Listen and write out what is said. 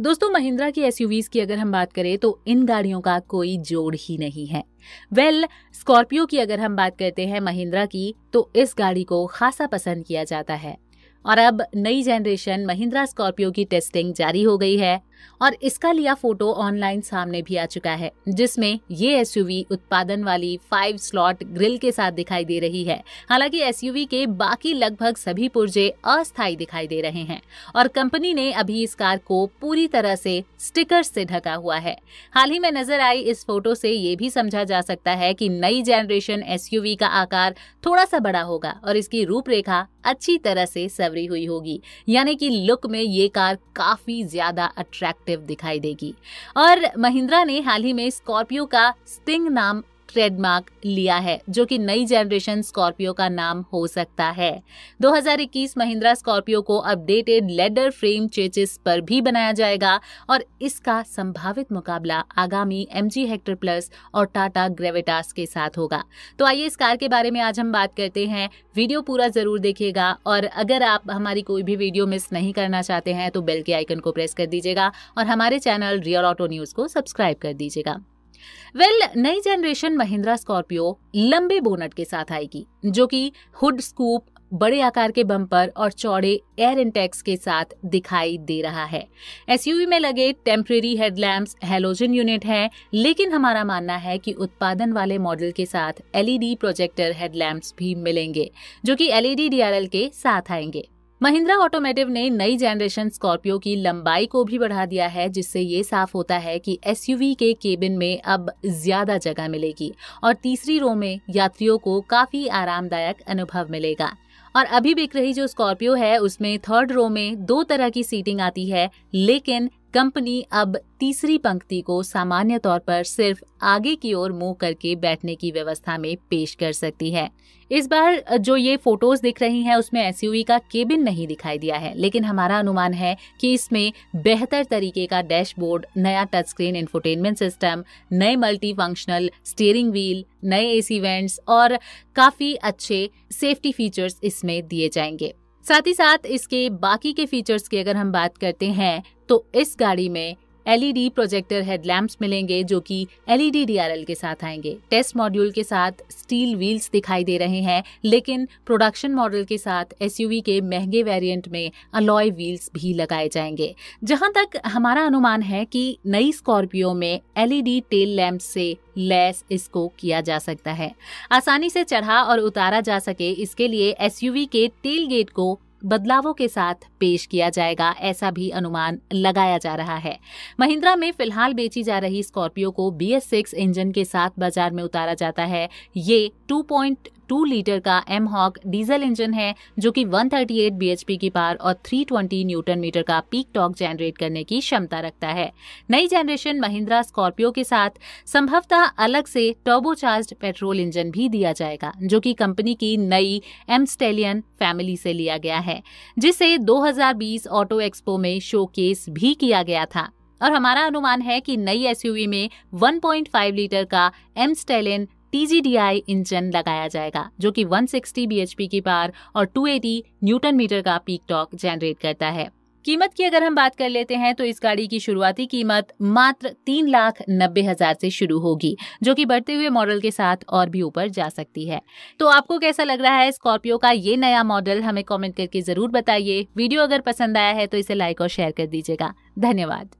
दोस्तों महिंद्रा की एसयूवीज की अगर हम बात करें तो इन गाड़ियों का कोई जोड़ ही नहीं है वेल well, स्कॉर्पियो की अगर हम बात करते हैं महिंद्रा की तो इस गाड़ी को खासा पसंद किया जाता है और अब नई जनरेशन महिंद्रा स्कॉर्पियो की टेस्टिंग जारी हो गई है और इसका लिया फोटो ऑनलाइन सामने भी आ चुका है जिसमें ये एसयूवी उत्पादन वाली फाइव स्लॉट ग्रिल के साथ दिखाई दे रही है हालांकि एसयूवी के बाकी लगभग सभी पुर्जे अस्थायी दिखाई दे रहे हैं और कंपनी ने अभी इस कार को पूरी तरह से स्टिकर से ढका हुआ है हाल ही में नजर आई इस फोटो से ये भी समझा जा सकता है की नई जनरेशन एस का आकार थोड़ा सा बड़ा होगा और इसकी रूपरेखा अच्छी तरह से सवरी हुई होगी यानी कि लुक में ये कार काफी ज्यादा अट्रैक्ट अट्रैक्टिव दिखाई देगी और महिंद्रा ने हाल ही में स्कॉर्पियो का स्टिंग नाम ट्रेडमार्क लिया है जो कि नई जनरेशन स्कॉर्पियो का नाम हो सकता है 2021 महिंद्रा स्कॉर्पियो को अपडेटेड लेडर फ्रेम चेचिस पर भी बनाया जाएगा और इसका संभावित मुकाबला आगामी एम हेक्टर प्लस और टाटा ग्रेविटास के साथ होगा तो आइए इस कार के बारे में आज हम बात करते हैं वीडियो पूरा जरूर देखिएगा और अगर आप हमारी कोई भी वीडियो मिस नहीं करना चाहते हैं तो बेल के आइकन को प्रेस कर दीजिएगा और हमारे चैनल रियल ऑटो न्यूज़ को सब्सक्राइब कर दीजिएगा वेल well, नई जनरेशन महिंद्रा स्कॉर्पियो लंबे बोनट के साथ आएगी जो कि हुड स्कूप बड़े आकार के बम्पर और चौड़े एयर इंटेक्स के साथ दिखाई दे रहा है एसयूवी में लगे टेम्प्रेरी हेडलैम्प्स हेलोजन यूनिट हैं लेकिन हमारा मानना है कि उत्पादन वाले मॉडल के साथ एलईडी प्रोजेक्टर हेडलैम्प्स भी मिलेंगे जो कि एलईडी डीआरएल e के साथ आएंगे महिंद्रा ऑटोमेटिव ने नई जनरेशन स्कॉर्पियो की लंबाई को भी बढ़ा दिया है जिससे ये साफ होता है कि एसयूवी के केबिन में अब ज्यादा जगह मिलेगी और तीसरी रो में यात्रियों को काफी आरामदायक अनुभव मिलेगा और अभी बिक रही जो स्कॉर्पियो है उसमें थर्ड रो में दो तरह की सीटिंग आती है लेकिन कंपनी अब तीसरी पंक्ति को सामान्य तौर पर सिर्फ आगे की ओर मुंह करके बैठने की व्यवस्था में पेश कर सकती है इस बार जो ये फोटोज दिख रही हैं उसमें एस का केबिन नहीं दिखाई दिया है लेकिन हमारा अनुमान है कि इसमें बेहतर तरीके का डैशबोर्ड नया टच स्क्रीन इंफोटेनमेंट सिस्टम नए मल्टी फंक्शनल स्टेयरिंग व्हील नए ए वेंट्स और काफ़ी अच्छे सेफ्टी फीचर्स इसमें दिए जाएंगे साथ ही साथ इसके बाकी के फीचर्स की अगर हम बात करते हैं तो इस गाड़ी में एलईडी प्रोजेक्टर हेडलैम्प्स मिलेंगे जो कि एलईडी डीआरएल e के साथ आएंगे टेस्ट मॉड्यूल के साथ स्टील व्हील्स दिखाई दे रहे हैं लेकिन प्रोडक्शन मॉडल के साथ एसयूवी के महंगे वेरिएंट में अलॉय व्हील्स भी लगाए जाएंगे जहां तक हमारा अनुमान है कि नई स्कॉर्पियो में एलईडी टेल लैम्प से लेस इसको किया जा सकता है आसानी से चढ़ा और उतारा जा सके इसके लिए एसयूवी के टेल गेट को बदलावों के साथ पेश किया जाएगा ऐसा भी अनुमान लगाया जा रहा है महिंद्रा में फिलहाल बेची जा रही स्कॉर्पियो को बी इंजन के साथ बाजार में उतारा जाता है ये 2.2 टू लीटर का एम हॉक डीजल इंजन है जो कि 138 bhp की पार और 320 न्यूटन मीटर का पीक टॉक जनरेट करने की क्षमता रखता है नई जनरेशन महिंद्रा स्कॉर्पियो के साथ संभवतः अलग से टर्बोचार्ज पेट्रोल इंजन भी दिया जाएगा जो की कंपनी की नई एम स्टेलियन फैमिली से लिया गया है जिसे 2020 ऑटो एक्सपो में शोकेस भी किया गया था और हमारा अनुमान है कि नई एसयूवी में 1.5 लीटर का एम स्टेलिन टीजीडीआई इंजन लगाया जाएगा जो कि 160 पी की पार और 280 न्यूटन मीटर का पीक टॉक जनरेट करता है कीमत की अगर हम बात कर लेते हैं तो इस गाड़ी की शुरुआती कीमत मात्र तीन लाख नब्बे हजार से शुरू होगी जो कि बढ़ते हुए मॉडल के साथ और भी ऊपर जा सकती है तो आपको कैसा लग रहा है स्कॉर्पियो का ये नया मॉडल हमें कमेंट करके जरूर बताइए वीडियो अगर पसंद आया है तो इसे लाइक और शेयर कर दीजिएगा धन्यवाद